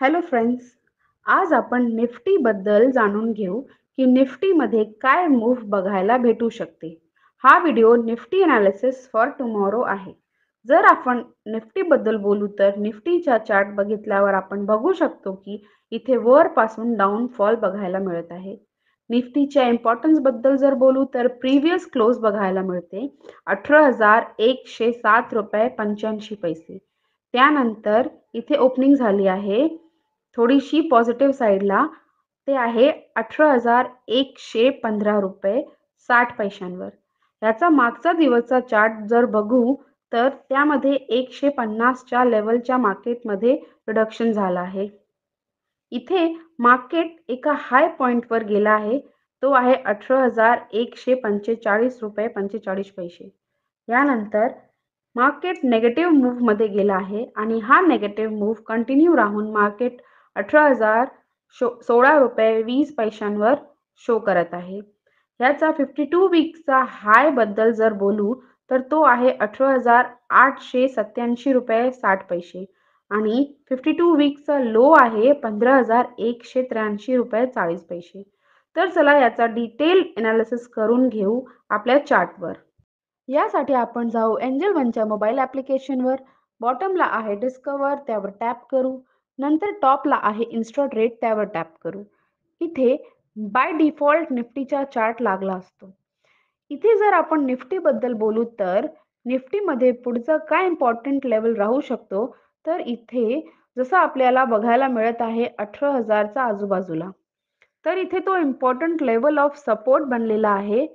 hello friends आज आपण Nifty बद्दल जाणून घेऊ की निफ्टी मध्ये काय मूव्ह बघायला भेटू शकते हा video Nifty analysis for tomorrow आहे जर आपण निफ्टी बद्दल बोलू तर निफ्टीचा चार्ट बघितल्यावर आपण बघू शकतो की इथे वर पासून डाऊन फॉल बघायला मिळत आहे निफ्टीच्या बद्दल जर बोलू तर प्रिव्हियस क्लोज बघायला मिळते अठरा हजार एकशे सात रुपये पंच्याऐंशी पैसे त्यानंतर इथे ओपनिंग झाली आहे थोडीशी पॉझिटिव्ह साईडला ते आहे अठरा हजार एकशे पंधरा रुपये साठ पैशांवर याचा मागचा दिवसचा चार्ट जर बघू तर त्यामध्ये एकशे पन्नासच्या लेवलच्या मार्केटमध्ये रिडक्शन झालं आहे इथे मार्केट एका हाय वर गेला आहे तो आहे अठरा हजार एकशे पंचेचाळीस रुपये पंचेचाळीस पैसे यानंतर मार्केट नेगेटिव्ह मध्ये गेला आहे आणि हा नेगेटिव्ह मूव्ह कंटिन्यू राहून मार्केट अठरा हजार शो सोळा रुपये वीस पैशांवर शो करत आहे याचा फिफ्टी टू वीकचा हाय बद्दल जर बोलू तर तो आहे अठरा हजार आठशे सत्याऐंशी रुपये साठ पैसे आणि फिफ्टी टू वीकचा लो आहे पंधरा हजार एकशे त्र्याऐंशी रुपये चाळीस पैसे तर चला याचा डिटेल एनालिसिस करून घेऊ आपल्या चार्टवर यासाठी आपण जाऊ एंजल वनच्या मोबाईल ॲप्लिकेशनवर बॉटमला आहे डिस्कवर त्यावर टॅप करू नंतर टॉपला आहे इन्स्टॉल रेट त्यावर टॅप करू इथे बाय डिफॉल्ट निफ्टीचा चार्ट लागला असतो इथे जर आपण निफ्टीबद्दल बोलू तर निफ्टीमध्ये पुढचं काय इम्पॉर्टंट लेवल राहू शकतो तर इथे जसं आपल्याला बघायला मिळत आहे अठरा हजारचा आजूबाजूला तर इथे तो इम्पॉर्टंट लेवल ऑफ सपोर्ट बनलेला आहे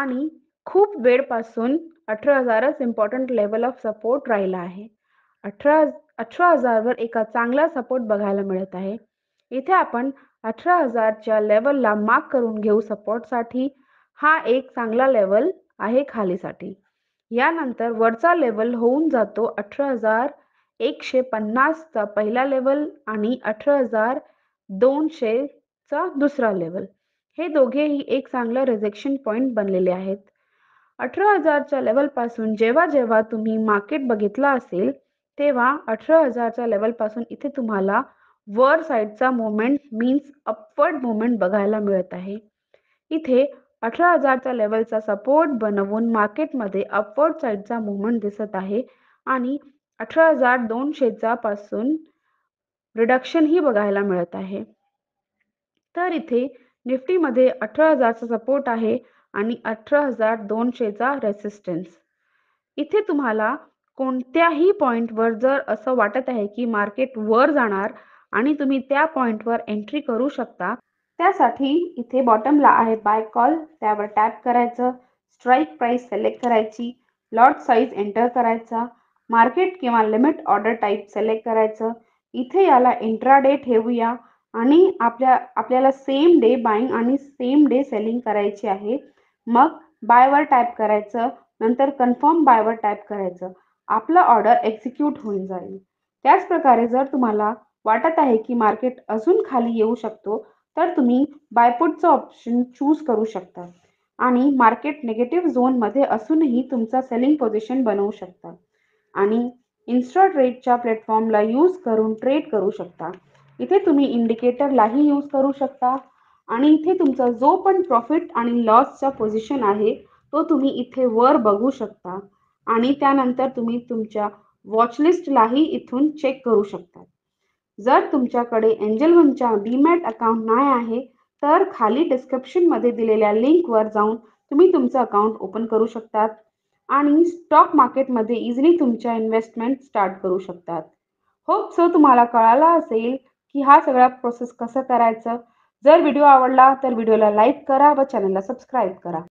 आणि खूप वेळपासून अठरा हजारच इम्पॉर्टंट लेवल ऑफ सपोर्ट राहिला आहे अठरा अठरा हजारवर एका चांगला सपोर्ट बघायला मिळत आहे इथे आपण अठरा हजारच्या लेवलला मार्क करून घेऊ सपोर्टसाठी हा एक चांगला लेवल आहे खालीसाठी यानंतर वरचा लेवल होऊन जातो अठरा हजार एकशे पन्नासचा पहिला लेवल आणि अठरा हजार दोनशेचा दुसरा लेवल हे दोघेही एक चांगला रिजेक्शन पॉईंट बनलेले आहेत अठरा हजारच्या लेवलपासून जेव्हा जेव्हा तुम्ही मार्केट बघितला असेल तेव्हा अठरा हजारच्या लेवलपासून इथे तुम्हाला वर साईडचा मुवमेंट मीन्स अपवर्ड मुवमेंट बघायला मिळत आहे इथे अठरा हजारच्या लेवलचा सपोर्ट बनवून मार्केटमध्ये अपवर्ड साईडचा मुवमेंट दिसत आहे आणि अठरा हजार दोनशेचा पासून रिडक्शनही बघायला मिळत आहे तर इथे निफ्टीमध्ये अठरा हजारचा सपोर्ट आहे आणि अठरा हजार दोनशेचा रेसिस्टन्स इथे तुम्हाला कोणत्याही पॉइंटवर जर असं वाटत आहे की मार्केट वर जाणार आणि तुम्ही त्या पॉइंटवर एंट्री करू शकता त्यासाठी इथे बॉटमला आहे बाय कॉल त्यावर टॅप करायचं स्ट्राईक प्राइस सिलेक्ट करायची लॉट साईज एंटर करायचा मार्केट किंवा लिमिट ऑर्डर टाईप सिलेक्ट करायचं इथे याला इंट्रा डे ठेवूया आणि आपल्या आपल्याला सेम डे बाईंग आणि सेम डे सेलिंग करायची आहे मग बायवर टाईप करायचं नंतर कन्फर्म बायवर टाईप करायचं आपला ऑर्डर एक्झिक्यूट होऊन जाईल त्याच प्रकारे जर तुम्हाला वाटत आहे की मार्केट अजून खाली येऊ शकतो तर तुम्ही बायपुटचं ऑप्शन चूज करू शकता आणि मार्केट निगेटिव्ह झोनमध्ये असूनही तुमचा सेलिंग पोझिशन बनवू शकता आणि इन्स्टा ट्रेडच्या प्लॅटफॉर्मला यूज करून ट्रेड करू शकता इथे तुम्ही इंडिकेटरलाही यूज करू शकता आणि इथे तुमचा जो पण प्रॉफिट आणि लॉसचा पोझिशन आहे तो तुम्ही इथे वर बघू शकता आणि त्यानंतर तुम्ही तुमच्या वॉचलिस्टलाही इथून चेक करू शकता जर तुमच्याकडे एंजल वनच्या डीमॅट अकाउंट नाही आहे तर खाली डिस्क्रिप्शनमध्ये दिलेल्या लिंकवर जाऊन तुम्ही तुमचं अकाउंट ओपन करू शकतात आणि स्टॉक मार्केटमध्ये इझिली तुमच्या इन्व्हेस्टमेंट स्टार्ट करू शकतात होप सो तुम्हाला कळाला असेल की हा सगळा प्रोसेस कसं करायचं जर व्हिडिओ आवडला तर व्हिडिओला लाईक करा व चॅनलला सबस्क्राईब करा